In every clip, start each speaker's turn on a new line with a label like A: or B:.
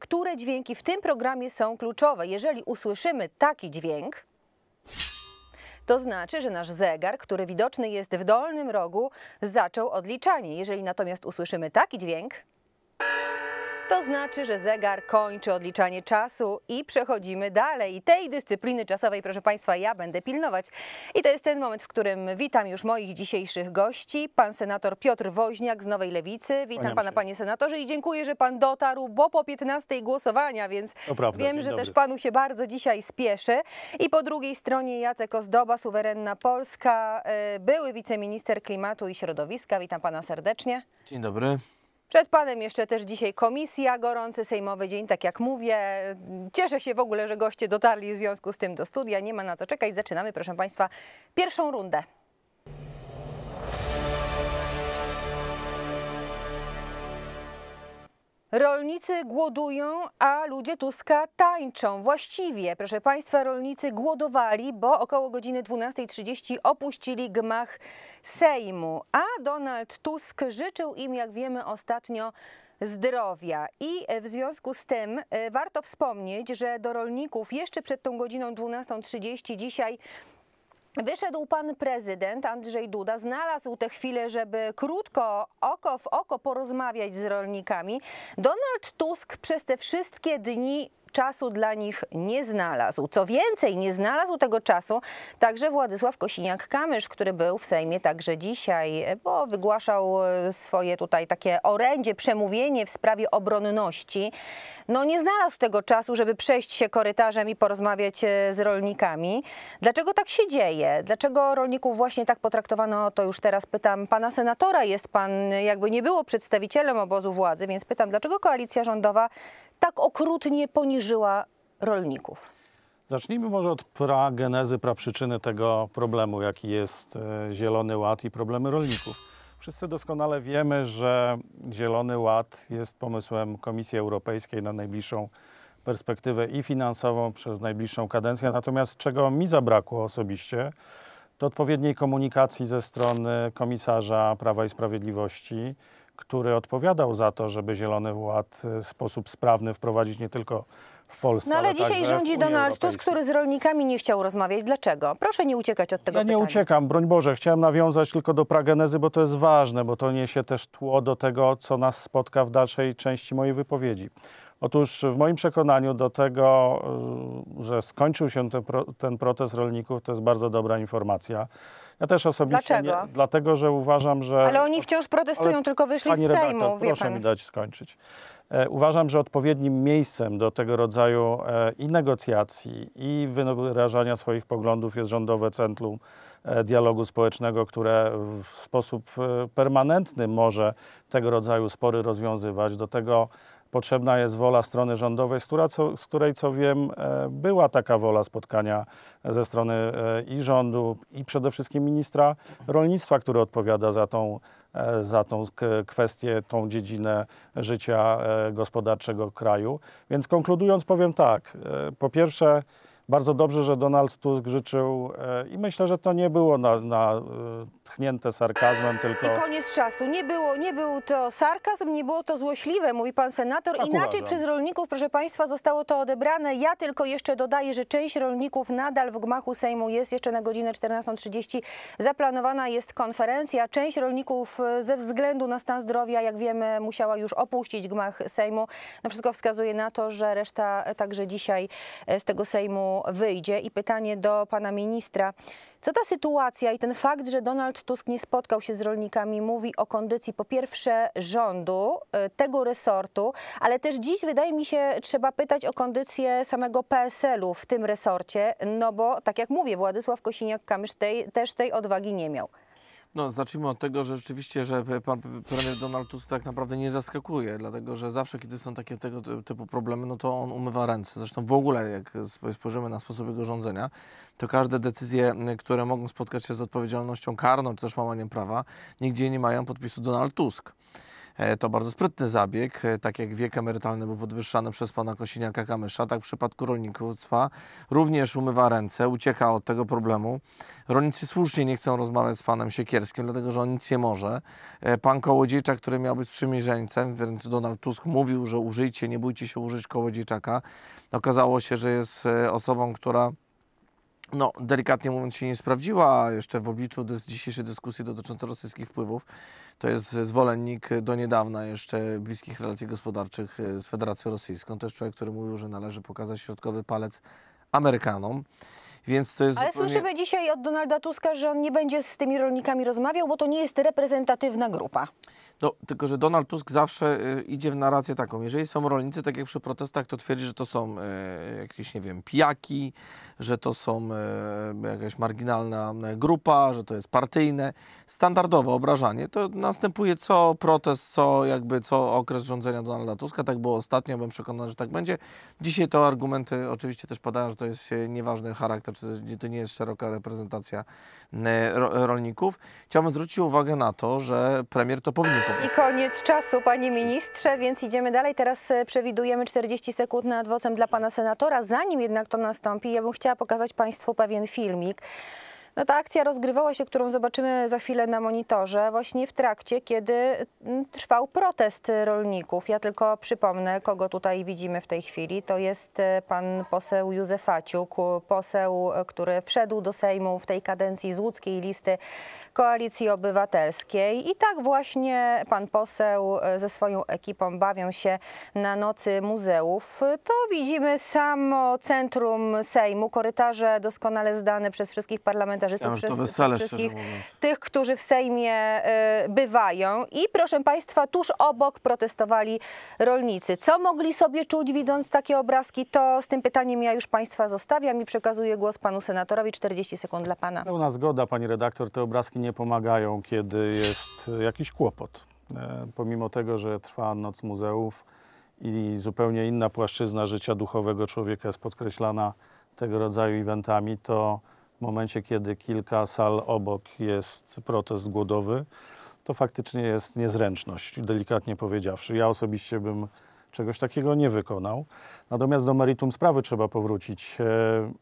A: które dźwięki w tym programie są kluczowe. Jeżeli usłyszymy taki dźwięk, to znaczy, że nasz zegar, który widoczny jest w dolnym rogu, zaczął odliczanie. Jeżeli natomiast usłyszymy taki dźwięk, to znaczy, że zegar kończy odliczanie czasu i przechodzimy dalej. tej dyscypliny czasowej, proszę Państwa, ja będę pilnować. I to jest ten moment, w którym witam już moich dzisiejszych gości. Pan senator Piotr Woźniak z Nowej Lewicy. Witam Pana, Panie Senatorze i dziękuję, że Pan dotarł, bo po 15 głosowania, więc prawda, wiem, że dobry. też Panu się bardzo dzisiaj spieszy. I po drugiej stronie Jacek Ozdoba, Suwerenna Polska, e, były wiceminister klimatu i środowiska. Witam Pana serdecznie. Dzień dobry. Przed panem jeszcze też dzisiaj komisja, gorący sejmowy dzień, tak jak mówię. Cieszę się w ogóle, że goście dotarli w związku z tym do studia. Nie ma na co czekać. Zaczynamy, proszę państwa, pierwszą rundę. Rolnicy głodują, a ludzie Tuska tańczą. Właściwie, proszę Państwa, rolnicy głodowali, bo około godziny 12.30 opuścili gmach Sejmu. A Donald Tusk życzył im, jak wiemy ostatnio, zdrowia. I w związku z tym e, warto wspomnieć, że do rolników jeszcze przed tą godziną 12.30 dzisiaj Wyszedł pan prezydent Andrzej Duda, znalazł tę chwilę, żeby krótko, oko w oko porozmawiać z rolnikami. Donald Tusk przez te wszystkie dni czasu dla nich nie znalazł. Co więcej, nie znalazł tego czasu także Władysław Kosiniak-Kamysz, który był w Sejmie także dzisiaj, e, bo wygłaszał e, swoje tutaj takie orędzie, przemówienie w sprawie obronności. No nie znalazł tego czasu, żeby przejść się korytarzem i porozmawiać e, z rolnikami. Dlaczego tak się dzieje? Dlaczego rolników właśnie tak potraktowano? To już teraz pytam pana senatora. Jest pan jakby nie było przedstawicielem obozu władzy, więc pytam, dlaczego koalicja rządowa tak okrutnie poniżyła rolników?
B: Zacznijmy może od pragenezy, praprzyczyny tego problemu, jaki jest e, Zielony Ład i problemy rolników. Wszyscy doskonale wiemy, że Zielony Ład jest pomysłem Komisji Europejskiej na najbliższą perspektywę i finansową przez najbliższą kadencję. Natomiast czego mi zabrakło osobiście, to odpowiedniej komunikacji ze strony komisarza Prawa i Sprawiedliwości, który odpowiadał za to, żeby Zielony Ład e, w sposób sprawny wprowadzić nie tylko w Polsce. No ale, ale dzisiaj rządzi Donald
A: Tusk, który z rolnikami nie chciał rozmawiać. Dlaczego? Proszę nie uciekać od tego Ja pytania. nie
B: uciekam, broń Boże. Chciałem nawiązać tylko do pragenezy, bo to jest ważne, bo to niesie też tło do tego, co nas spotka w dalszej części mojej wypowiedzi. Otóż w moim przekonaniu do tego, y, że skończył się ten, pro, ten protest rolników, to jest bardzo dobra informacja. Ja też osobiście Dlaczego? Nie, dlatego, że uważam, że... Ale oni
A: wciąż protestują, ale, tylko wyszli pani z Sejmu, wie proszę pan. mi
B: dać skończyć. E, uważam, że odpowiednim miejscem do tego rodzaju e, i negocjacji, i wyrażania swoich poglądów jest Rządowe Centrum e, Dialogu Społecznego, które w sposób e, permanentny może tego rodzaju spory rozwiązywać. Do tego Potrzebna jest wola strony rządowej, z, która, co, z której co wiem e, była taka wola spotkania ze strony e, i rządu i przede wszystkim ministra rolnictwa, który odpowiada za tą e, za tą kwestię, tą dziedzinę życia gospodarczego kraju. Więc konkludując powiem tak, po pierwsze bardzo dobrze, że Donald Tusk życzył e, i myślę, że to nie było na, na e, tchnięte sarkazmem, tylko... I
A: koniec czasu. Nie, było, nie był to sarkazm, nie było to złośliwe, mówi pan senator. Tak Inaczej uważam. przez rolników, proszę państwa, zostało to odebrane. Ja tylko jeszcze dodaję, że część rolników nadal w gmachu Sejmu jest. Jeszcze na godzinę 14.30 zaplanowana jest konferencja. Część rolników e, ze względu na stan zdrowia, jak wiemy, musiała już opuścić gmach Sejmu. No wszystko wskazuje na to, że reszta także dzisiaj z tego Sejmu wyjdzie. I pytanie do pana ministra. Co ta sytuacja i ten fakt, że Donald Tusk nie spotkał się z rolnikami, mówi o kondycji po pierwsze rządu, y, tego resortu, ale też dziś wydaje mi się trzeba pytać o kondycję samego PSL-u w tym resorcie, no bo tak jak mówię, Władysław Kosiniak-Kamysz tej, też tej odwagi nie miał.
C: No, zacznijmy od tego, że rzeczywiście, że pan premier Donald Tusk tak naprawdę nie zaskakuje, dlatego że zawsze, kiedy są takie tego typu problemy, no to on umywa ręce. Zresztą w ogóle, jak spojrzymy na sposób jego rządzenia, to każde decyzje, y, które mogą spotkać się z odpowiedzialnością karną, czy też łamaniem prawa, nigdzie nie mają podpisu Donald Tusk. E, to bardzo sprytny zabieg, e, tak jak wiek emerytalny był podwyższany przez pana Kosiniaka-Kamysza, tak w przypadku rolnictwa również umywa ręce, ucieka od tego problemu. Rolnicy słusznie nie chcą rozmawiać z panem Siekierskim, dlatego że on nic nie może. E, pan Kołodziejczak, który miał być przymierzeńcem, więc Donald Tusk mówił, że użyjcie, nie bójcie się użyć Kołodziejczaka. Okazało się, że jest osobą, która no, delikatnie mówiąc się nie sprawdziła jeszcze w obliczu dys dzisiejszej dyskusji dotyczącej rosyjskich wpływów to jest zwolennik do niedawna jeszcze bliskich relacji gospodarczych e, z Federacją Rosyjską. To jest człowiek, który mówił, że należy pokazać środkowy palec Amerykanom. Więc to jest Ale zupełnie... słyszymy
A: dzisiaj od Donalda Tuska, że on nie będzie z tymi rolnikami rozmawiał, bo to nie jest reprezentatywna
C: grupa. No, tylko, że Donald Tusk zawsze y, idzie w narrację taką, jeżeli są rolnicy, tak jak przy protestach, to twierdzi, że to są y, jakieś, nie wiem, pijaki, że to są y, jakaś marginalna e, grupa, że to jest partyjne. Standardowe obrażanie. To następuje co protest, co jakby, co okres rządzenia Donalda Tuska. Tak było ostatnio, byłem przekonany, że tak będzie. Dzisiaj to argumenty oczywiście też padają, że to jest e, nieważny charakter, czy to nie jest szeroka reprezentacja E, rolników. Chciałbym zwrócić uwagę na to, że premier to powinien powiedzieć.
A: I koniec czasu, panie ministrze, więc idziemy dalej. Teraz e, przewidujemy 40 sekund nad wocem dla pana senatora. Zanim jednak to nastąpi, ja bym chciała pokazać państwu pewien filmik. No ta akcja rozgrywała się, którą zobaczymy za chwilę na monitorze, właśnie w trakcie, kiedy mm, trwał protest rolników. Ja tylko przypomnę, kogo tutaj widzimy w tej chwili. To jest e, pan poseł Józef Aciuk, poseł, e, który wszedł do Sejmu w tej kadencji z łódzkiej listy Koalicji Obywatelskiej. I tak właśnie pan poseł e, ze swoją ekipą bawią się na nocy muzeów. To widzimy samo centrum Sejmu, korytarze doskonale zdane przez wszystkich parlamentarzystów parlamentarzystów, ja przez, przez wszystkich tych, którzy w Sejmie y, bywają. I proszę Państwa, tuż obok protestowali rolnicy. Co mogli sobie czuć widząc takie obrazki? To z tym pytaniem ja już Państwa zostawiam i przekazuję głos Panu Senatorowi. 40 sekund dla Pana.
B: Pełna zgoda Pani redaktor, te obrazki nie pomagają, kiedy jest e, jakiś kłopot. E, pomimo tego, że trwa Noc Muzeów i zupełnie inna płaszczyzna życia duchowego człowieka jest podkreślana tego rodzaju eventami, to w momencie, kiedy kilka sal obok jest protest głodowy, to faktycznie jest niezręczność, delikatnie powiedziawszy. Ja osobiście bym czegoś takiego nie wykonał. Natomiast do meritum sprawy trzeba powrócić. E,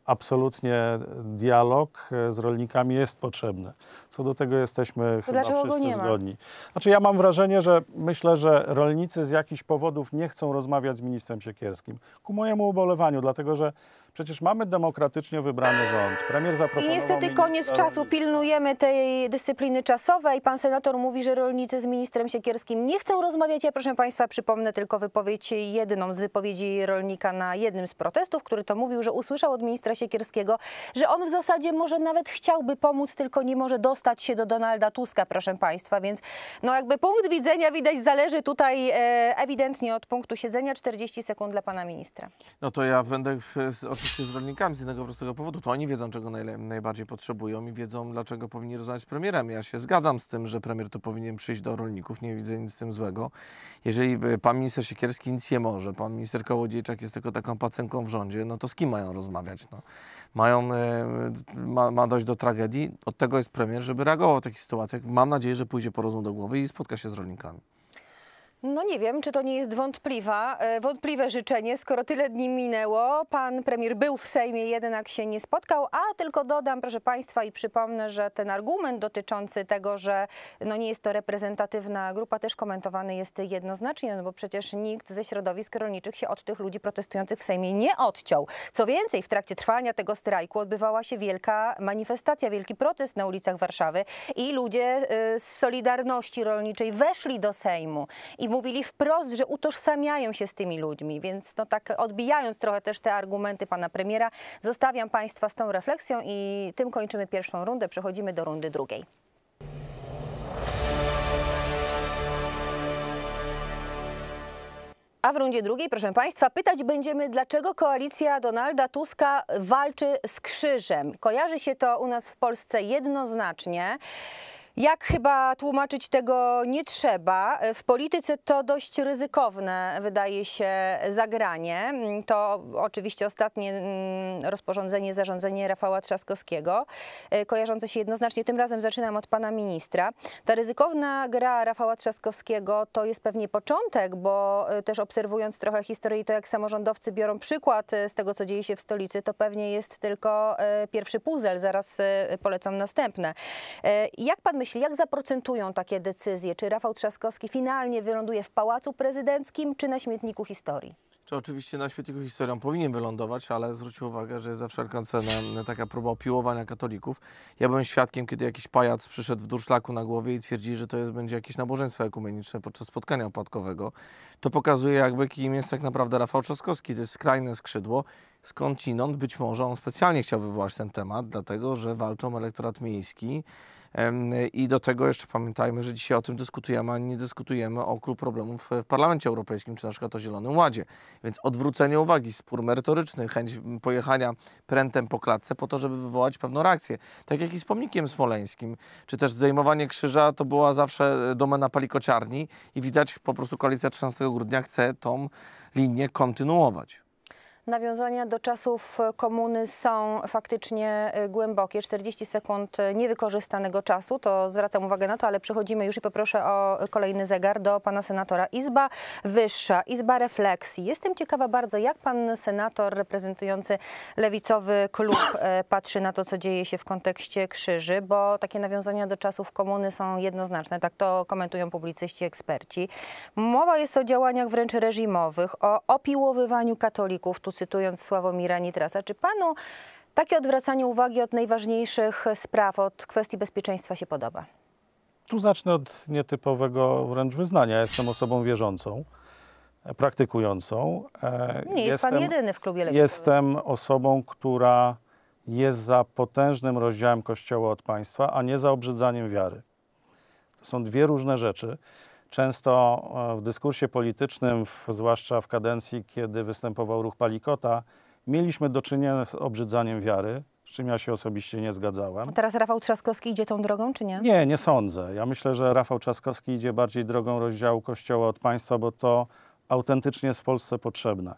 B: absolutnie dialog e, z rolnikami jest potrzebny. Co do tego jesteśmy chyba wszyscy zgodni. Znaczy ja mam wrażenie, że myślę, że rolnicy z jakichś powodów nie chcą rozmawiać z ministrem Siekierskim. Ku mojemu ubolewaniu, dlatego że Przecież mamy demokratycznie wybrany rząd. Premier zaproponował... I niestety koniec czasu.
A: Pilnujemy tej dyscypliny czasowej. Pan senator mówi, że rolnicy z ministrem Siekierskim nie chcą rozmawiać. Ja, proszę państwa, przypomnę tylko wypowiedź jedną z wypowiedzi rolnika na jednym z protestów, który to mówił, że usłyszał od ministra Siekierskiego, że on w zasadzie może nawet chciałby pomóc, tylko nie może dostać się do Donalda Tuska, proszę państwa. Więc no jakby punkt widzenia widać zależy tutaj e, ewidentnie od punktu siedzenia. 40 sekund dla pana ministra.
C: No to ja będę... W, z rolnikami z jednego prostego powodu. To oni wiedzą, czego naj, najbardziej potrzebują i wiedzą, dlaczego powinni rozmawiać z premierem. Ja się zgadzam z tym, że premier to powinien przyjść do rolników, nie widzę nic z tym złego. Jeżeli e, pan minister Siekierski nic nie może, pan minister Kołodziejczak jest tylko taką pacenką w rządzie, no to z kim mają rozmawiać? No? Mają, e, ma, ma dojść do tragedii, od tego jest premier, żeby reagował w takich sytuacjach. Mam nadzieję, że pójdzie po rozum do głowy i spotka się z rolnikami.
A: No nie wiem, czy to nie jest wątpliwa, e, wątpliwe życzenie, skoro tyle dni minęło. Pan premier był w Sejmie, jednak się nie spotkał, a tylko dodam, proszę Państwa, i przypomnę, że ten argument dotyczący tego, że no nie jest to reprezentatywna grupa, też komentowany jest jednoznacznie, no bo przecież nikt ze środowisk rolniczych się od tych ludzi protestujących w Sejmie nie odciął. Co więcej, w trakcie trwania tego strajku odbywała się wielka manifestacja, wielki protest na ulicach Warszawy i ludzie y, z Solidarności Rolniczej weszli do Sejmu i mówili wprost, że utożsamiają się z tymi ludźmi. Więc no tak odbijając trochę też te argumenty pana premiera, zostawiam państwa z tą refleksją i tym kończymy pierwszą rundę. Przechodzimy do rundy drugiej. A w rundzie drugiej, proszę Państwa, pytać będziemy, dlaczego koalicja Donalda Tuska walczy z krzyżem. Kojarzy się to u nas w Polsce jednoznacznie. Jak chyba tłumaczyć tego nie trzeba. W polityce to dość ryzykowne, wydaje się, zagranie. To oczywiście ostatnie mm, rozporządzenie, zarządzenie Rafała Trzaskowskiego, y, kojarzące się jednoznacznie. Tym razem zaczynam od pana ministra. Ta ryzykowna gra Rafała Trzaskowskiego to jest pewnie początek, bo y, też obserwując trochę historii, to jak samorządowcy biorą przykład y, z tego, co dzieje się w stolicy, to pewnie jest tylko pierwszy puzzle. Zaraz polecam następne. Jak pan myśli, myśli, jak zaprocentują takie decyzje? Czy Rafał Trzaskowski finalnie wyląduje w Pałacu Prezydenckim, czy na śmietniku historii?
C: To oczywiście na świetniku historią powinien wylądować, ale zwrócił uwagę, że jest za wszelką cenę taka próba opiłowania katolików. Ja byłem świadkiem, kiedy jakiś pajac przyszedł w durszlaku na głowie i twierdzi, że to jest, będzie jakieś nabożeństwo ekumeniczne podczas spotkania opadkowego. To pokazuje jakby kim jest tak naprawdę Rafał Trzaskowski. To jest skrajne skrzydło. Skądinąd być może on specjalnie chciał wywołać ten temat, dlatego że walczą elektorat miejski i do tego jeszcze pamiętajmy, że dzisiaj o tym dyskutujemy, a nie dyskutujemy o klubu problemów w Parlamencie Europejskim, czy na przykład o Zielonym Ładzie. Więc odwrócenie uwagi, spór merytoryczny, chęć pojechania prętem po klatce po to, żeby wywołać pewną reakcję. Tak jak i z pomnikiem smoleńskim, czy też zdejmowanie krzyża to była zawsze e, domena palikociarni i widać po prostu koalicja 13 grudnia chce tą linię kontynuować
A: nawiązania do czasów komuny są faktycznie y, głębokie. 40 sekund y, niewykorzystanego czasu, to zwracam uwagę na to, ale przechodzimy już i poproszę o kolejny zegar do pana senatora. Izba Wyższa, Izba Refleksji. Jestem ciekawa bardzo, jak pan senator reprezentujący lewicowy klub y, patrzy na to, co dzieje się w kontekście krzyży, bo takie nawiązania do czasów komuny są jednoznaczne, tak to komentują publicyści, eksperci. Mowa jest o działaniach wręcz reżimowych, o opiłowywaniu katolików, tu cytując Sławomira Nitrasa. Czy panu takie odwracanie uwagi od najważniejszych spraw, od kwestii bezpieczeństwa się podoba?
B: Tu zacznę od nietypowego wręcz wyznania. jestem osobą wierzącą, praktykującą. E, nie jest jestem, pan jedyny w klubie lewicowym. Jestem osobą, która jest za potężnym rozdziałem Kościoła od państwa, a nie za obrzydzaniem wiary. To są dwie różne rzeczy. Często e, w dyskursie politycznym, zwłaszcza w kadencji, kiedy występował ruch Palikota, mieliśmy do czynienia z obrzydzaniem wiary, z czym ja się osobiście nie zgadzałem. A
A: teraz Rafał Trzaskowski idzie tą drogą, czy nie?
B: Nie, nie sądzę. Ja myślę, że Rafał Trzaskowski idzie bardziej drogą rozdziału Kościoła od państwa, bo to autentycznie jest w Polsce potrzebne.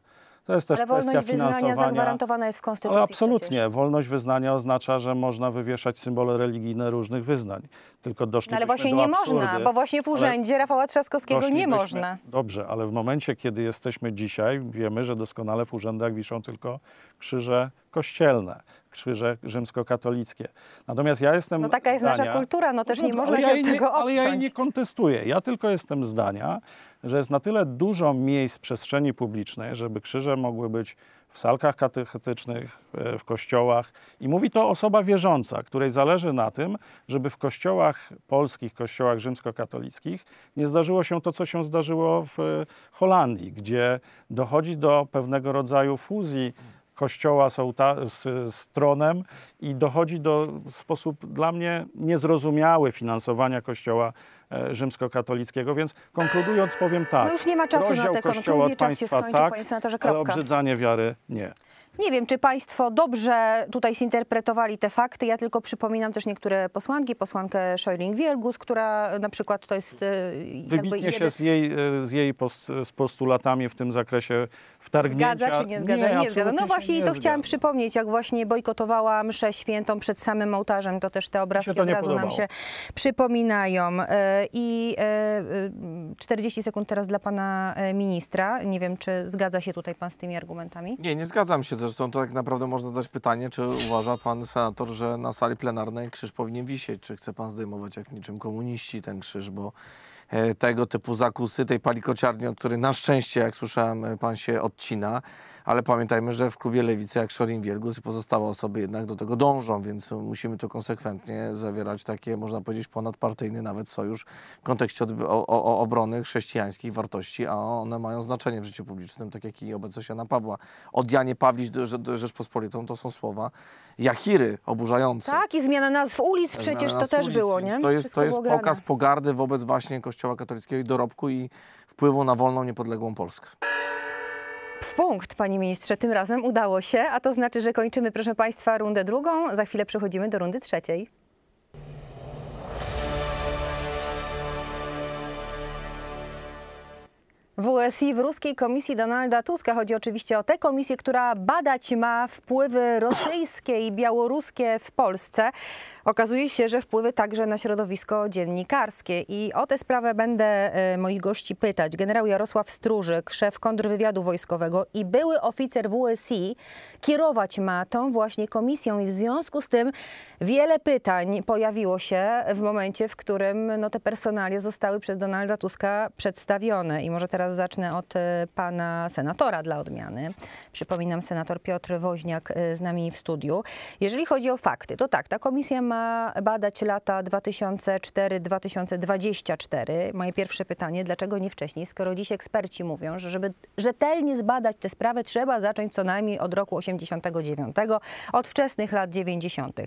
B: To jest też Ale wolność wyznania zagwarantowana jest w Konstytucji. Ale no, absolutnie. Przecież. Wolność wyznania oznacza, że można wywieszać symbole religijne różnych wyznań. Tylko doszliśmy no, Ale właśnie do nie absurdy. można, bo właśnie w urzędzie ale Rafała Trzaskowskiego nie można. Dobrze, ale w momencie, kiedy jesteśmy dzisiaj, wiemy, że doskonale w urzędach wiszą tylko krzyże kościelne krzyże rzymskokatolickie. Natomiast ja jestem... No taka jest zdania, nasza kultura,
A: no też no nie można się tego nie, Ale ja jej nie
B: kontestuję. Ja tylko jestem zdania, że jest na tyle dużo miejsc w przestrzeni publicznej, żeby krzyże mogły być w salkach katechetycznych, e, w kościołach. I mówi to osoba wierząca, której zależy na tym, żeby w kościołach polskich, kościołach rzymskokatolickich nie zdarzyło się to, co się zdarzyło w e, Holandii, gdzie dochodzi do pewnego rodzaju fuzji kościoła z, ołta- z, z tronem i dochodzi do w sposób dla mnie niezrozumiały finansowania kościoła e, rzymskokatolickiego, więc konkludując powiem tak. No już nie ma czasu na te konkluzje, czas się skończył, tak, panie senatorze, kropka. ale obrzydzanie wiary nie.
A: Nie wiem, czy Państwo dobrze tutaj zinterpretowali te fakty. Ja tylko przypominam też niektóre posłanki, posłankę Szojling-Wielgus, która na przykład to jest... E,
B: Wybitnie jeden... się z jej, e, z jej post, z postulatami w tym zakresie wtargnięcia. Zgadza czy nie
A: zgadza? Nie, nie zgadza. No właśnie i to zgadza. chciałam przypomnieć, jak właśnie bojkotowała mszę świętą przed samym ołtarzem, to też te obrazki od razu podobało. nam się przypominają. E, I 40 e, e, sekund teraz dla pana ministra. Nie wiem, czy zgadza się tutaj pan z tymi argumentami?
C: Nie, nie zgadzam się. Zresztą to tak naprawdę można zadać pytanie, czy uważa pan senator, że na sali plenarnej krzyż powinien wisieć? Czy chce pan zdejmować jak niczym komuniści ten krzyż, bo E, tego typu zakusy tej palikociarni, od której na szczęście, jak słyszałem, e, pan się odcina ale pamiętajmy, że w klubie Lewicy, jak Szorin Wielgus i pozostałe osoby jednak do tego dążą, więc musimy tu konsekwentnie zawierać takie, można powiedzieć, ponadpartyjny nawet sojusz w kontekście o, o, obrony chrześcijańskich wartości, a one mają znaczenie w życiu publicznym, tak jak i obecność Jana Pawła. Od Janie Pawlić do, do Rzeczpospolitą to są słowa jachiry oburzające.
A: Tak, i zmiana nazw ulic przecież to też ulic, było, nie? To jest, to jest pokaz grane.
C: pogardy wobec właśnie Kościoła katolickiego i dorobku i wpływu na wolną, niepodległą Polskę
A: w punkt, panie ministrze. Tym razem udało się, a to znaczy, że kończymy, proszę państwa, rundę drugą. Za chwilę przechodzimy do rundy trzeciej. WSI w ruskiej komisji Donalda Tuska. Chodzi oczywiście o tę komisję, która badać ma wpływy rosyjskie i białoruskie w Polsce. Okazuje się, że wpływy także na środowisko dziennikarskie i o tę sprawę będę e, moich gości pytać. Generał Jarosław Stróżyk, szef kontrwywiadu wojskowego i były oficer WSI kierować ma tą właśnie komisją i w związku z tym wiele pytań pojawiło się w momencie, w którym no, te personalie zostały przez Donalda Tuska przedstawione. I może teraz zacznę od e, pana senatora dla odmiany. Przypominam, senator Piotr Woźniak e, z nami w studiu. Jeżeli chodzi o fakty, to tak, ta komisja ma badać lata 2004-2024. Moje pierwsze pytanie, dlaczego nie wcześniej, skoro dziś eksperci mówią, że żeby rzetelnie zbadać tę sprawę, trzeba zacząć co najmniej od roku 89, od wczesnych lat 90.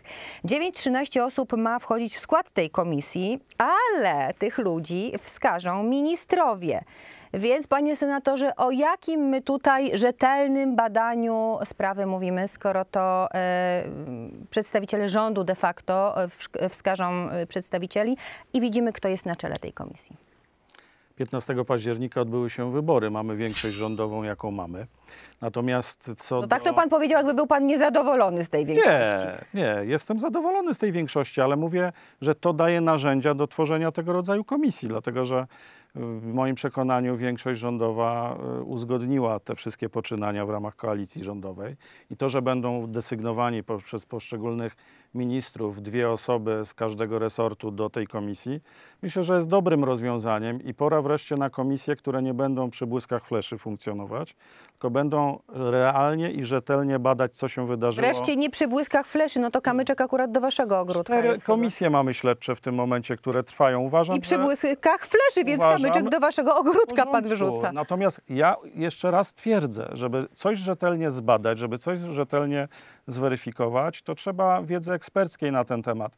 A: 9-13 osób ma wchodzić w skład tej komisji, ale tych ludzi wskażą ministrowie. Więc, panie senatorze, o jakim my tutaj rzetelnym badaniu sprawy mówimy, skoro to e, przedstawiciele rządu de facto e, wskażą e, przedstawicieli i widzimy, kto jest na czele tej komisji?
B: 15 października odbyły się wybory. Mamy większość rządową, jaką mamy. Natomiast co. No tak
A: to pan powiedział, jakby był pan niezadowolony z tej większości.
B: Nie, nie, jestem zadowolony z tej większości, ale mówię, że to daje narzędzia do tworzenia tego rodzaju komisji, dlatego że w moim przekonaniu większość rządowa e, uzgodniła te wszystkie poczynania w ramach koalicji rządowej i to, że będą desygnowani poprzez poszczególnych ministrów, dwie osoby z każdego resortu do tej komisji, myślę, że jest dobrym rozwiązaniem i pora wreszcie na komisje, które nie będą przy błyskach fleszy funkcjonować, tylko będą realnie i rzetelnie badać, co się wydarzyło. Wreszcie
A: nie przy błyskach fleszy, no to kamyczek akurat do waszego ogródka jest
B: komisje chyba. mamy śledcze w tym momencie, które trwają. Uważam, I przy
A: błyskach fleszy, więc uważam, kamyczek do waszego ogródka pan wyrzuca.
B: Natomiast ja jeszcze raz twierdzę, żeby coś rzetelnie zbadać, żeby coś rzetelnie zweryfikować, to trzeba wiedzę eksperckiej na ten temat.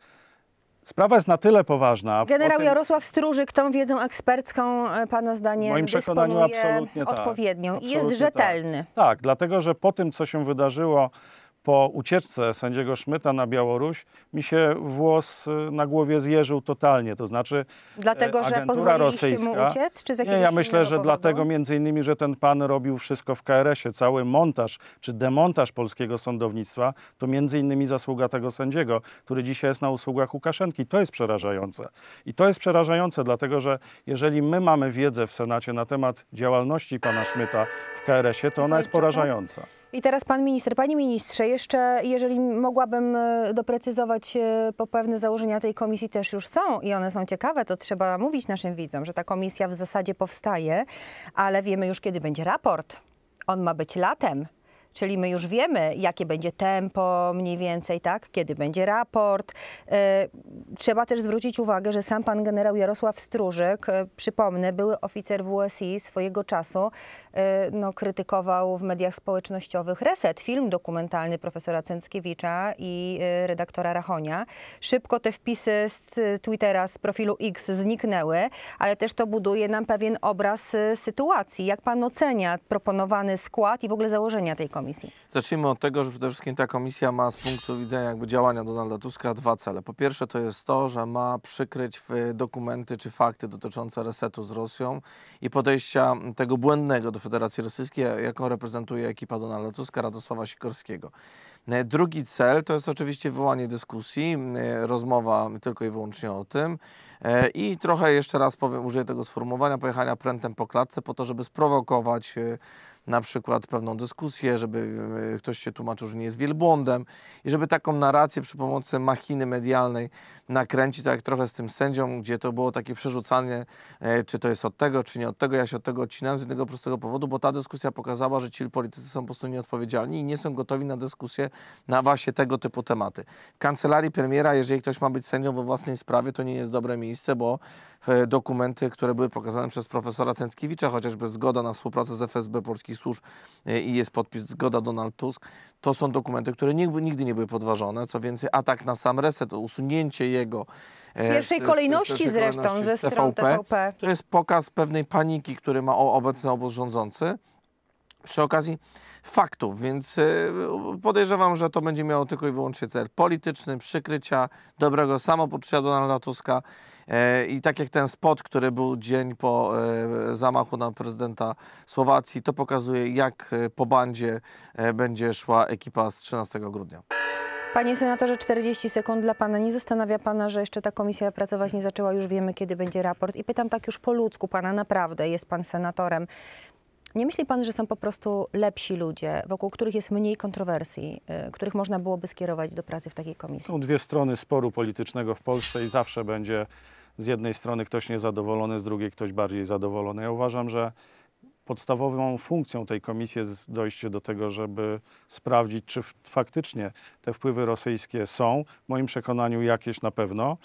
B: Sprawa jest na tyle poważna. Generał tym, Jarosław
A: Stróżyk tą wiedzą ekspercką, e, pana zdaniem, moim przekonaniu absolutnie tak. odpowiednią tak, i jest tak. rzetelny.
B: Tak. tak, dlatego że po tym, co się wydarzyło po ucieczce sędziego Szmyta na Białoruś mi się włos y, na głowie zjeżył totalnie. To znaczy e, Dlatego, że pozwoliliście mu uciec? Czy z nie, ja myślę, że powodu? dlatego między innymi, że ten pan robił wszystko w KRS-ie. Cały montaż czy demontaż polskiego sądownictwa to między innymi zasługa tego sędziego, który dzisiaj jest na usługach Łukaszenki. To jest przerażające. I to jest przerażające, dlatego że jeżeli my mamy wiedzę w Senacie na temat działalności pana Szmyta w KRS-ie, to ona jest porażająca.
A: I teraz pan minister, panie ministrze, jeszcze jeżeli mogłabym e, doprecyzować, bo e, pewne założenia tej komisji też już są i one są ciekawe, to trzeba mówić naszym widzom, że ta komisja w zasadzie powstaje, ale wiemy już kiedy będzie raport. On ma być latem. Czyli my już wiemy, jakie będzie tempo mniej więcej, tak? kiedy będzie raport. E, trzeba też zwrócić uwagę, że sam pan generał Jarosław Stróżyk, e, przypomnę, były oficer WSI swojego czasu, e, no, krytykował w mediach społecznościowych Reset, film dokumentalny profesora Cęckiewicza i redaktora Rachonia. Szybko te wpisy z Twittera, z profilu X zniknęły, ale też to buduje nam pewien obraz sytuacji. Jak pan ocenia proponowany skład i w ogóle założenia tej komisji? komisji?
C: Zacznijmy od tego, że przede wszystkim ta komisja ma z punktu widzenia jakby działania Donalda Tuska dwa cele. Po pierwsze to jest to, że ma przykryć dokumenty czy fakty dotyczące resetu z Rosją i podejścia tego błędnego do Federacji Rosyjskiej, jaką reprezentuje ekipa Donalda Tuska, Radosława Sikorskiego. E, drugi cel to jest oczywiście wywołanie dyskusji, e, rozmowa tylko i wyłącznie o tym e, i trochę jeszcze raz powiem, użyję tego sformułowania, pojechania prętem po klatce po to, żeby sprowokować na przykład pewną dyskusję, żeby e, ktoś się tłumaczył, że nie jest wielbłądem i żeby taką narrację przy pomocy machiny medialnej nakręcić, tak trochę z tym sędzią, gdzie to było takie przerzucanie, e, czy to jest od tego, czy nie od tego. Ja się od tego odcinałem z jednego prostego powodu, bo ta dyskusja pokazała, że ci politycy są po prostu nieodpowiedzialni i nie są gotowi na dyskusję na właśnie tego typu tematy. W kancelarii premiera, jeżeli ktoś ma być sędzią we własnej sprawie, to nie jest dobre miejsce, bo E, dokumenty, które były pokazane przez profesora Cęckiewicza, chociażby zgoda na współpracę z FSB Polskich Służb e, i jest podpis zgoda Donald Tusk, to są dokumenty, które nigdy nie były podważone. Co więcej, atak na sam reset, usunięcie jego e, w pierwszej kolejności z, z, zresztą ze strony TVP, TVP. To jest pokaz pewnej paniki, który ma obecny obóz rządzący. Przy okazji faktów, więc podejrzewam, że to będzie miało tylko i wyłącznie cel polityczny, przykrycia, dobrego samopoczucia Donalda Tuska. E, I tak jak ten spot, który był dzień po e, zamachu na prezydenta Słowacji, to pokazuje, jak e, po bandzie będzie szła ekipa z 13 grudnia.
A: Panie senatorze, 40 sekund dla pana. Nie zastanawia pana, że jeszcze ta komisja pracować nie zaczęła, już wiemy, kiedy będzie raport. I pytam tak już po ludzku pana, naprawdę, jest pan senatorem. Nie myśli pan, że są po prostu lepsi ludzie, wokół których jest mniej kontrowersji, których można byłoby skierować do pracy w takiej komisji?
B: Są dwie strony sporu politycznego w Polsce i zawsze będzie z jednej strony ktoś niezadowolony, z drugiej ktoś bardziej zadowolony. Ja uważam, że podstawową funkcją tej komisji jest dojście do tego, żeby sprawdzić, czy faktycznie te wpływy rosyjskie są. W moim przekonaniu jakieś na pewno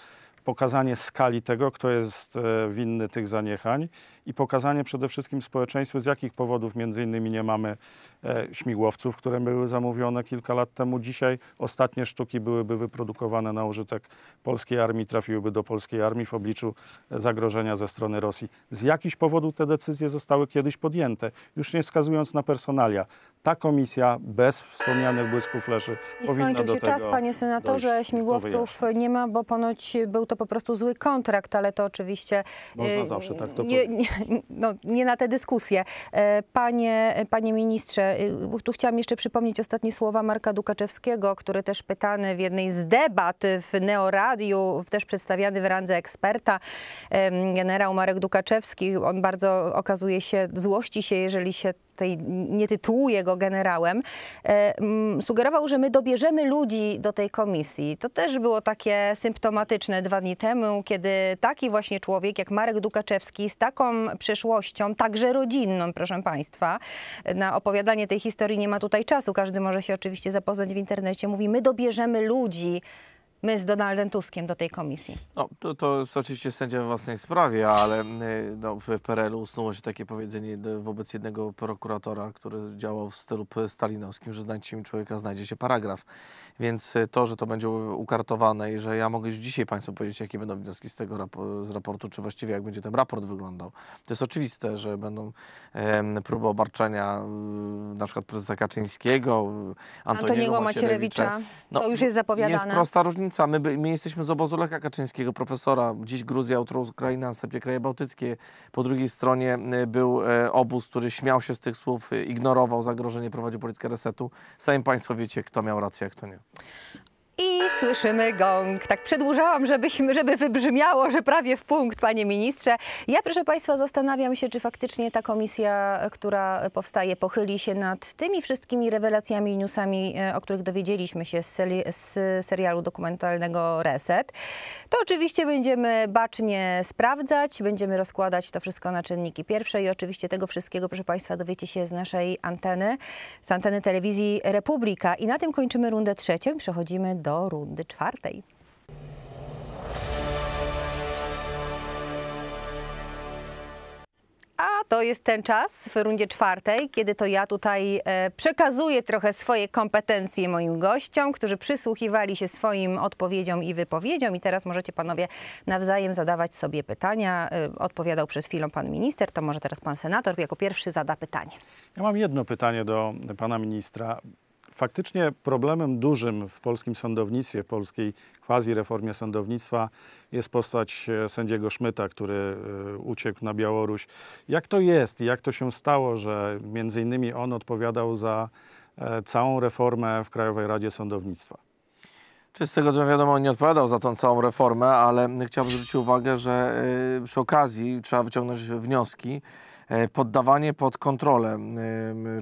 B: pokazanie skali tego, kto jest e, winny tych zaniechań i pokazanie przede wszystkim społeczeństwu, z jakich powodów między innymi nie mamy e, śmigłowców, które były zamówione kilka lat temu. Dzisiaj ostatnie sztuki byłyby wyprodukowane na użytek polskiej armii, trafiłyby do polskiej armii w obliczu e, zagrożenia ze strony Rosji. Z jakichś powodów te decyzje zostały kiedyś podjęte, już nie wskazując na personalia, ta komisja bez wspomnianych błysków leży I powinna skończył się czas, panie
A: senatorze, dojść, śmigłowców nie ma, bo ponoć był to po prostu zły kontrakt, ale to oczywiście... Można e, zawsze tak to nie, nie, no, nie na tę dyskusję. E, panie, panie ministrze, e, tu chciałam jeszcze przypomnieć ostatnie słowa Marka Dukaczewskiego, który też pytany w jednej z debat w Neoradiu, też przedstawiany w randze eksperta, generał Marek Dukaczewski, on bardzo okazuje się, złości się, jeżeli się tutaj nie tytułuję go generałem, e, sugerował, że my dobierzemy ludzi do tej komisji. To też było takie symptomatyczne dwa dni temu, kiedy taki właśnie człowiek jak Marek Dukaczewski z taką przeszłością, także rodzinną, proszę Państwa, na opowiadanie tej historii nie ma tutaj czasu, każdy może się oczywiście zapoznać w internecie, mówi my dobierzemy ludzi my z Donaldem Tuskiem do tej komisji?
C: No, to, to jest oczywiście sędzia w własnej sprawie, ale e, no, w PRL-u usunęło się takie powiedzenie wobec jednego prokuratora, który działał w stylu stalinowskim, że znajdzie mi człowieka, znajdzie się paragraf. Więc e, to, że to będzie ukartowane i że ja mogę już dzisiaj Państwu powiedzieć, jakie będą wnioski z tego rap z raportu, czy właściwie jak będzie ten raport wyglądał. To jest oczywiste, że będą e, próby obarczenia e, na przykład prezesa Kaczyńskiego, Antoniego, Antoniego Macierewicza. Macierewicza. No, to już jest zapowiadane. Jest prosta różnica końca. My, my jesteśmy z obozu Lecha Kaczyńskiego, profesora. Dziś Gruzja, jutro Ukraina, następnie kraje bałtyckie. Po drugiej stronie e, był e, obóz, który śmiał się z tych słów, e, ignorował zagrożenie, prowadził politykę resetu. Sami Państwo wiecie, kto miał rację, a kto nie.
A: I słyszymy gong. Tak przedłużałam, żebyśmy, żeby wybrzmiało, że prawie w punkt, panie ministrze. Ja, proszę państwa, zastanawiam się, czy faktycznie ta komisja, która powstaje, pochyli się nad tymi wszystkimi rewelacjami i newsami, e, o których dowiedzieliśmy się z, z serialu dokumentalnego Reset. To oczywiście będziemy bacznie sprawdzać, będziemy rozkładać to wszystko na czynniki pierwsze i oczywiście tego wszystkiego, proszę państwa, dowiecie się z naszej anteny, z anteny telewizji Republika. I na tym kończymy rundę trzecią i przechodzimy do do rundy czwartej. A to jest ten czas w rundzie czwartej, kiedy to ja tutaj e, przekazuję trochę swoje kompetencje moim gościom, którzy przysłuchiwali się swoim odpowiedziom i wypowiedziom. I teraz możecie panowie nawzajem zadawać sobie pytania. E, odpowiadał przed chwilą pan minister, to może teraz pan senator jako pierwszy zada pytanie.
B: Ja mam jedno pytanie do pana ministra. Faktycznie problemem dużym w polskim sądownictwie, polskiej quasi-reformie sądownictwa jest postać e, sędziego Szmyta, który e, uciekł na Białoruś. Jak to jest i jak to się stało, że między innymi on odpowiadał za
C: e, całą reformę w Krajowej Radzie Sądownictwa? Czy z tego co wiadomo, on nie odpowiadał za tą całą reformę, ale chciałbym zwrócić uwagę, że przy okazji trzeba wyciągnąć wnioski. Poddawanie pod kontrolę,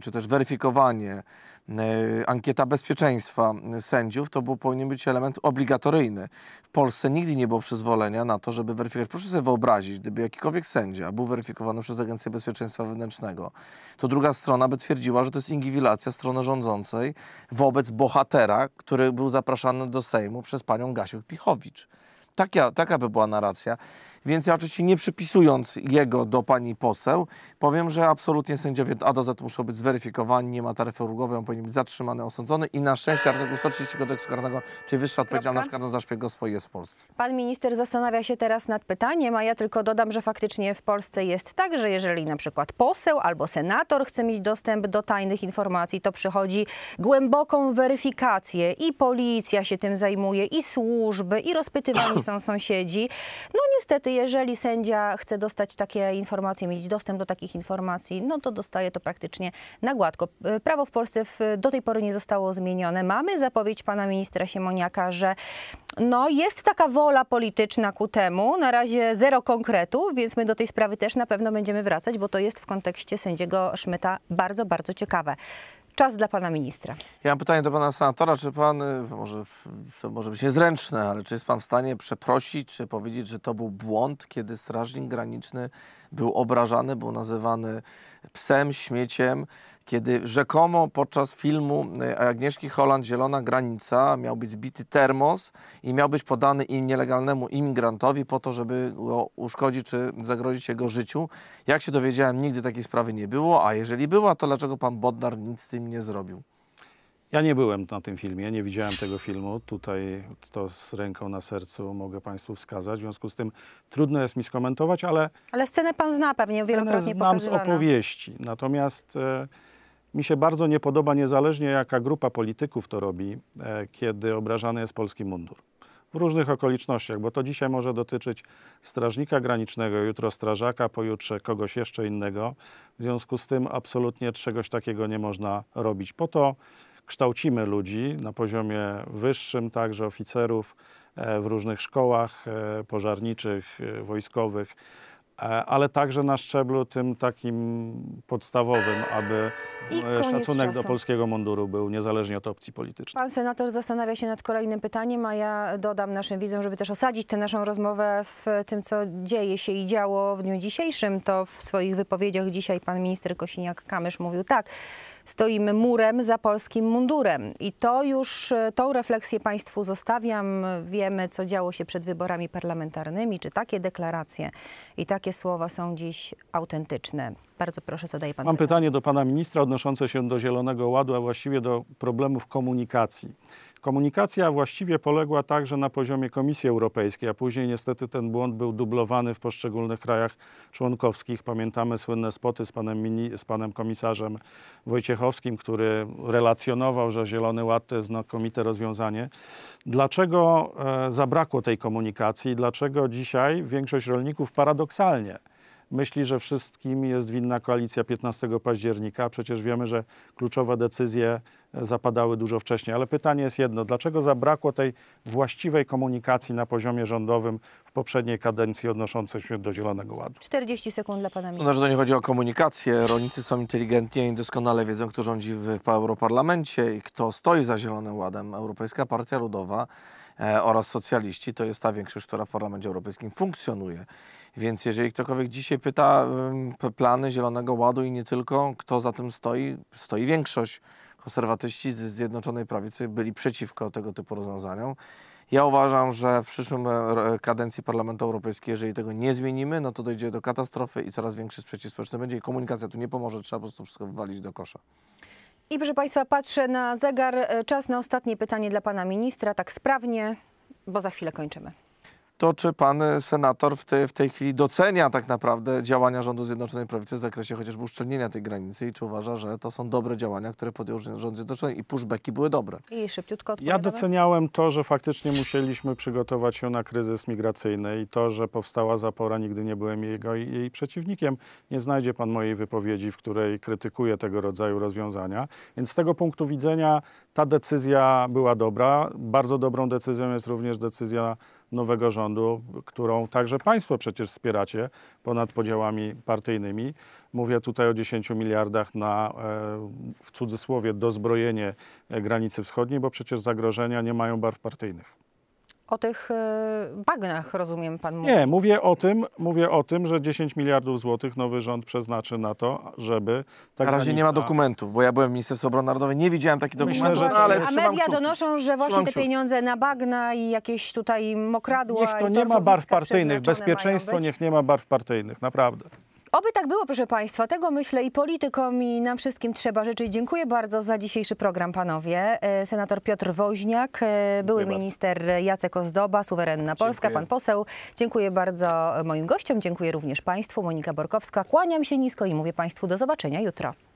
C: czy też weryfikowanie E, ankieta bezpieczeństwa sędziów, to był, powinien być element obligatoryjny. W Polsce nigdy nie było przyzwolenia na to, żeby weryfikować. Proszę sobie wyobrazić, gdyby jakikolwiek sędzia był weryfikowany przez Agencję Bezpieczeństwa Wewnętrznego, to druga strona by twierdziła, że to jest ingiwilacja strony rządzącej wobec bohatera, który był zapraszany do Sejmu przez panią Gasiuk-Pichowicz. Taka, taka by była narracja. Więc ja oczywiście nie przypisując jego do pani poseł, powiem, że absolutnie sędziowie A do Z muszą być zweryfikowani, nie ma taryfy urugowej, on powinien być zatrzymany, osądzony i na szczęście artykuł 130 kodeksu karnego, czyli wyższa odpowiedzialność karna za szpiegostwo jest w Polsce.
A: Pan minister zastanawia się teraz nad pytaniem, a ja tylko dodam, że faktycznie w Polsce jest tak, że jeżeli na przykład poseł albo senator chce mieć dostęp do tajnych informacji, to przychodzi głęboką weryfikację i policja się tym zajmuje, i służby, i rozpytywani są sąsiedzi. No niestety Niestety, jeżeli sędzia chce dostać takie informacje, mieć dostęp do takich informacji, no to dostaje to praktycznie na gładko. E, prawo w Polsce w, do tej pory nie zostało zmienione. Mamy zapowiedź pana ministra Siemoniaka, że no, jest taka wola polityczna ku temu. Na razie zero konkretu, więc my do tej sprawy też na pewno będziemy wracać, bo to jest w kontekście sędziego Szmyta bardzo, bardzo ciekawe. Czas dla pana ministra.
C: Ja mam pytanie do pana senatora, czy pan, y, może, y, to może być niezręczne, ale czy jest pan w stanie przeprosić, czy powiedzieć, że to był błąd, kiedy Strażnik Graniczny był obrażany, był nazywany psem, śmieciem, kiedy rzekomo podczas filmu e, Agnieszki Holland Zielona Granica miał być zbity termos i miał być podany im nielegalnemu imigrantowi po to, żeby go uszkodzić czy zagrozić jego życiu. Jak się dowiedziałem, nigdy takiej sprawy nie było, a jeżeli była, to dlaczego pan Bodnar nic z tym nie zrobił? Ja nie byłem na tym filmie, nie widziałem tego filmu. Tutaj to z ręką
B: na sercu mogę Państwu wskazać. W związku z tym trudno jest mi skomentować, ale...
A: Ale scenę Pan zna pewnie wielokrotnie znam z opowieści.
B: Natomiast e, mi się bardzo nie podoba, niezależnie jaka grupa polityków to robi, e, kiedy obrażany jest polski mundur. W różnych okolicznościach, bo to dzisiaj może dotyczyć strażnika granicznego, jutro strażaka, pojutrze kogoś jeszcze innego. W związku z tym absolutnie czegoś takiego nie można robić. Po to kształcimy ludzi na poziomie wyższym, także oficerów e, w różnych szkołach e, pożarniczych, e, wojskowych, ale także na szczeblu tym takim podstawowym, aby szacunek czasu. do polskiego munduru był niezależnie od opcji politycznej.
A: Pan senator zastanawia się nad kolejnym pytaniem, a ja dodam naszym widzom, żeby też osadzić tę naszą rozmowę w tym, co dzieje się i działo w dniu dzisiejszym, to w swoich wypowiedziach dzisiaj pan minister Kosiniak-Kamysz mówił tak, stoimy murem za polskim mundurem. I to już, e, tą refleksję Państwu zostawiam. Wiemy, co działo się przed wyborami parlamentarnymi, czy takie deklaracje i takie słowa są dziś autentyczne. Bardzo proszę, zadaję Pan Mam pytanie.
B: pytanie do Pana Ministra odnoszące się do Zielonego Ładu, a właściwie do problemów komunikacji. Komunikacja właściwie poległa także na poziomie Komisji Europejskiej, a później niestety ten błąd był dublowany w poszczególnych krajach członkowskich. Pamiętamy słynne spoty z panem, mini, z panem komisarzem Wojciechowskim, który relacjonował, że Zielony Ład to jest znakomite rozwiązanie. Dlaczego e, zabrakło tej komunikacji? Dlaczego dzisiaj większość rolników paradoksalnie myśli, że wszystkim jest winna koalicja 15 października. Przecież wiemy, że kluczowe decyzje e, zapadały dużo wcześniej. Ale pytanie jest jedno: dlaczego zabrakło tej właściwej komunikacji na poziomie rządowym w poprzedniej kadencji odnoszącej się do Zielonego Ładu?
A: 40 sekund dla
C: pana ministra. to znaczy, nie chodzi o komunikację. Rolnicy są inteligentni i doskonale wiedzą, kto rządzi w Europarlamencie i kto stoi za Zielonym Ładem. Europejska Partia Ludowa e, oraz socjaliści to jest ta większość, która w Parlamencie Europejskim funkcjonuje. Więc jeżeli ktokolwiek dzisiaj pyta plany Zielonego Ładu i nie tylko, kto za tym stoi, stoi większość. Konserwatyści z Zjednoczonej Prawicy byli przeciwko tego typu rozwiązaniom. Ja uważam, że w przyszłym e, e, kadencji Parlamentu Europejskiego, jeżeli tego nie zmienimy, no to dojdzie do katastrofy i coraz większy sprzeciw społeczny będzie i komunikacja tu nie pomoże, trzeba po prostu wszystko wywalić do kosza.
A: I proszę Państwa, patrzę na zegar. E, czas na ostatnie pytanie dla Pana Ministra, tak sprawnie, bo za chwilę
C: kończymy to czy pan e, senator w, te, w tej chwili docenia tak naprawdę działania rządu Zjednoczonej Prawicy w zakresie chociażby uszczelnienia tej granicy i czy uważa, że to są dobre działania, które podjął rząd Zjednoczony i pushbacki były dobre?
A: I szybciutko Ja doceniałem
B: to, że faktycznie musieliśmy przygotować się na kryzys migracyjny i to, że powstała zapora, nigdy nie byłem jego, jej przeciwnikiem. Nie znajdzie pan mojej wypowiedzi, w której krytykuję tego rodzaju rozwiązania. Więc z tego punktu widzenia ta decyzja była dobra. Bardzo dobrą decyzją jest również decyzja nowego rządu, którą także Państwo przecież wspieracie ponad podziałami partyjnymi. Mówię tutaj o 10 miliardach na, e, w cudzysłowie, dozbrojenie granicy wschodniej, bo przecież zagrożenia nie mają barw partyjnych.
A: O tych e, bagnach, rozumiem, pan mówi. Nie,
B: mówię o tym, mówię o tym, że 10 miliardów złotych nowy rząd przeznaczy na to, żeby... tak na razie granica... nie ma dokumentów, bo ja byłem w Ministerstwie Obrony Narodowej, nie widziałem takich dokumentów, że... No ale... A media
A: donoszą, że właśnie te pieniądze na bagna i jakieś tutaj mokradła... Niech to nie ma barw partyjnych, bezpieczeństwo niech
B: nie ma barw partyjnych, naprawdę.
A: Oby tak było, proszę Państwa. Tego myślę i politykom, i nam wszystkim trzeba życzyć. Dziękuję bardzo za dzisiejszy program, panowie. E, senator Piotr Woźniak, e, były minister Jacek Ozdoba, Suwerenna Polska, Dziękuję. pan poseł. Dziękuję bardzo moim gościom. Dziękuję również Państwu. Monika Borkowska. Kłaniam się nisko i mówię Państwu do zobaczenia jutro.